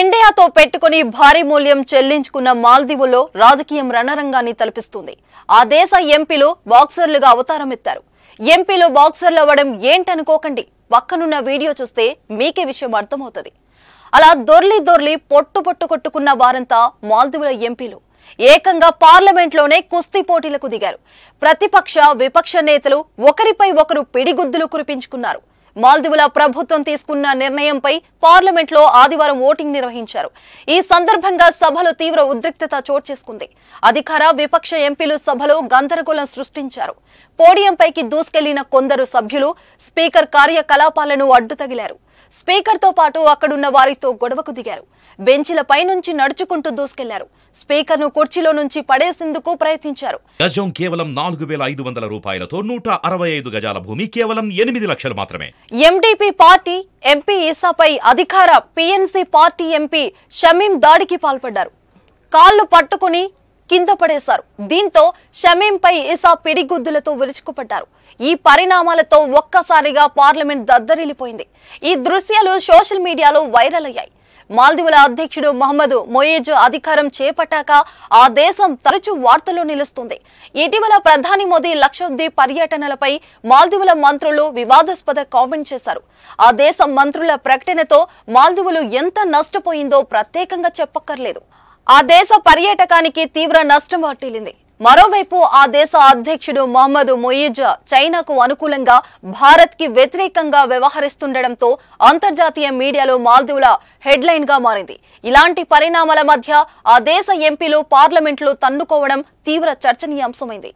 ఇండియాతో పెట్టుకుని భారీ మూల్యం చెల్లించుకున్న మాల్దీవులో రాజకీయం రణరంగాన్ని తలపిస్తుంది ఆ దేశ ఎంపీలు బాక్సర్లుగా అవతారమెత్తారు ఎంపీలు బాక్సర్లు అవ్వడం ఏంటనుకోకండి పక్కనున్న వీడియో చూస్తే మీకే విషయం అర్థమవుతుంది అలా దొర్లి దొర్లి పొట్టు పొట్టు కొట్టుకున్న వారంతా మాల్దీవుల ఎంపీలు ఏకంగా పార్లమెంట్లోనే కుస్తీ పోటీలకు దిగారు ప్రతిపక్ష విపక్ష నేతలు ఒకరిపై ఒకరు పిడిగుద్దులు కురిపించుకున్నారు మాల్దీవుల ప్రభుత్వం తీసుకున్న నిర్ణయంపై పార్లమెంట్లో ఆదివారం ఓటింగ్ నిర్వహించారు ఈ సందర్భంగా సభలో తీవ్ర ఉద్రిక్తత చోటు చేసుకుంది అధికార విపక్ష ఎంపీలు సభలో గందరగోళం సృష్టించారు పోడియంపైకి దూసుకెళ్లిన కొందరు సభ్యులు స్పీకర్ కార్యకలాపాలను అడ్డుతగిలారు స్పీకర్తో పాటు అక్కడున్న వారితో గొడవకు దిగారు బెంచీలపై నుంచి నడుచుకుంటూ దూసుకెళ్లారు స్పీకర్ను కుర్చీలో నుంచి పడేసేందుకు ప్రయత్నించారు గజం కేవలం నాలుగు వేల ఐదు వందల రూపాయలతో నూట అరవై ఐదు గజాల భూమి కేవలం ఎనిమిది లక్షలు మాత్రమే ఎండిపి పార్టీ ఎంపీ ఈసాపై అధికార పిఎన్సీ పార్టీ ఎంపీ షమీం దాడికి పాల్పడ్డారు కాళ్లు పట్టుకుని కింద పడేశారు దీంతో షమీంపై ఇసా పిడిగుద్దులతో విరుచుకుపడ్డారు ఈ పరిణామాలతో ఒక్కసారిగా పార్లమెంట్ దద్దరిల్లిపోయింది ఈ దృశ్యాలు సోషల్ మీడియాలో వైరల్ అయ్యాయి మాల్దీవుల అధ్యక్షుడు మహమ్మద్ మొయేజ్ అధికారం చేపట్టాక ఆ దేశం తరచూ వార్తలు నిలుస్తుంది ఇటీవల ప్రధాని మోదీ లక్షద్వీప్ పర్యటనలపై మాల్దీవుల మంత్రులు వివాదాస్పద కామెంట్ చేశారు ఆ దేశం మంత్రుల ప్రకటనతో మాల్దీవులు ఎంత నష్టపోయిందో ప్రత్యేకంగా చెప్పక్కర్లేదు ఆ దేశ పర్యాటకానికి తీవ్ర నష్టం వాటిల్లింది మరోవైపు ఆ దేశ అధ్యక్షుడు మహమ్మద్ మొయిజా చైనాకు అనుకూలంగా భారత్ కి వ్యతిరేకంగా వ్యవహరిస్తుండటంతో అంతర్జాతీయ మీడియాలో మాల్దీవుల హెడ్లైన్ గా మారింది ఇలాంటి పరిణామాల మధ్య ఆ దేశ ఎంపీలు పార్లమెంట్లో తన్నుకోవడం తీవ్ర చర్చనీయాంశమైంది